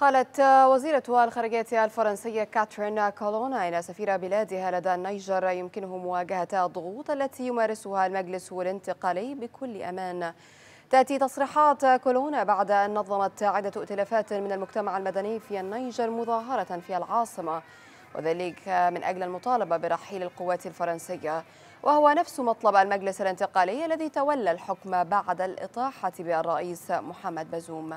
قالت وزيرة الخارجية الفرنسية كاترين كولونا إن سفير بلادها لدى النيجر يمكنه مواجهة الضغوط التي يمارسها المجلس الانتقالي بكل أمان تأتي تصريحات كولونا بعد أن نظمت عدة ائتلافات من المجتمع المدني في النيجر مظاهرة في العاصمة وذلك من أجل المطالبة برحيل القوات الفرنسية وهو نفس مطلب المجلس الانتقالي الذي تولى الحكم بعد الإطاحة بالرئيس محمد بزوم